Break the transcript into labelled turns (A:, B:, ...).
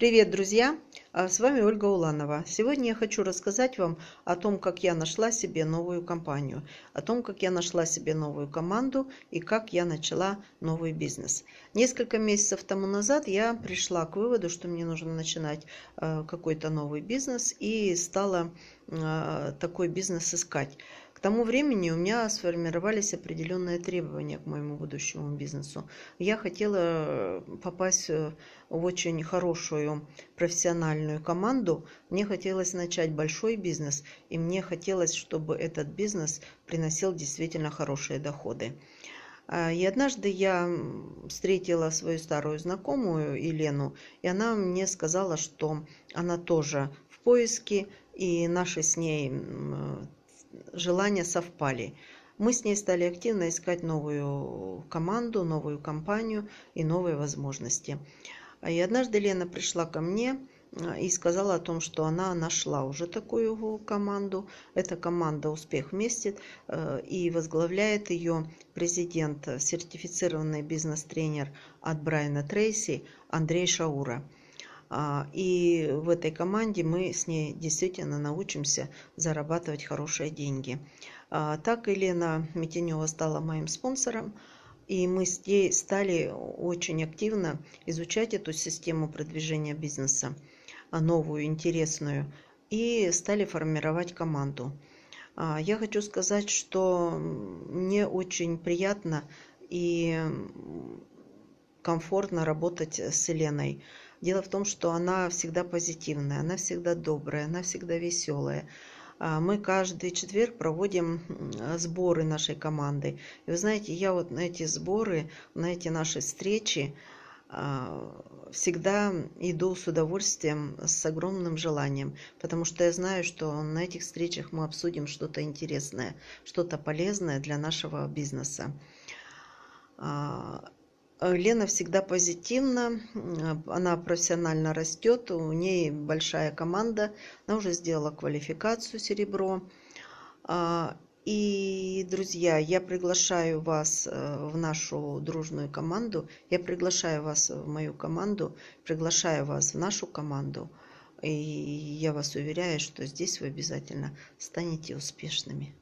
A: Привет, друзья! А, с вами Ольга Уланова. Сегодня я хочу рассказать вам о том, как я нашла себе новую компанию, о том, как я нашла себе новую команду и как я начала новый бизнес. Несколько месяцев тому назад я пришла к выводу, что мне нужно начинать а, какой-то новый бизнес и стала а, такой бизнес искать. К тому времени у меня сформировались определенные требования к моему будущему бизнесу. Я хотела э, попасть э, в очень хорошую профессиональную команду. Мне хотелось начать большой бизнес, и мне хотелось, чтобы этот бизнес приносил действительно хорошие доходы. А, и однажды я встретила свою старую знакомую Елену, и она мне сказала, что она тоже в поиске, и наши с ней желания совпали. Мы с ней стали активно искать новую команду, новую компанию и новые возможности. И однажды Лена пришла ко мне э, и сказала о том, что она нашла уже такую команду. Эта команда «Успех вместе» э, и возглавляет ее президент, сертифицированный бизнес-тренер от Брайана Трейси Андрей Шаура – а, и в этой команде мы с ней действительно научимся зарабатывать хорошие деньги. А, так Елена Метенева стала моим спонсором. И мы с ней стали очень активно изучать эту систему продвижения бизнеса, а, новую, интересную, и стали формировать команду. Я хочу сказать, что мне очень приятно и комфортно работать э, с Еленой. Дело в том, что она всегда позитивная, она всегда добрая, она всегда веселая. А, мы каждый четверг проводим сборы нашей команды. И вы знаете, я вот на эти сборы, на эти наши встречи а, всегда иду с удовольствием, с огромным желанием, потому что я знаю, что на этих встречах мы обсудим что-то интересное, что-то полезное для нашего бизнеса. А, Э, Лена всегда позитивна, а, она профессионально растет, у нее большая команда, она уже сделала квалификацию серебро. А, и, друзья, я приглашаю вас э, в нашу дружную команду, я приглашаю вас в мою команду, приглашаю вас в нашу команду. И я вас уверяю, что здесь вы обязательно станете успешными.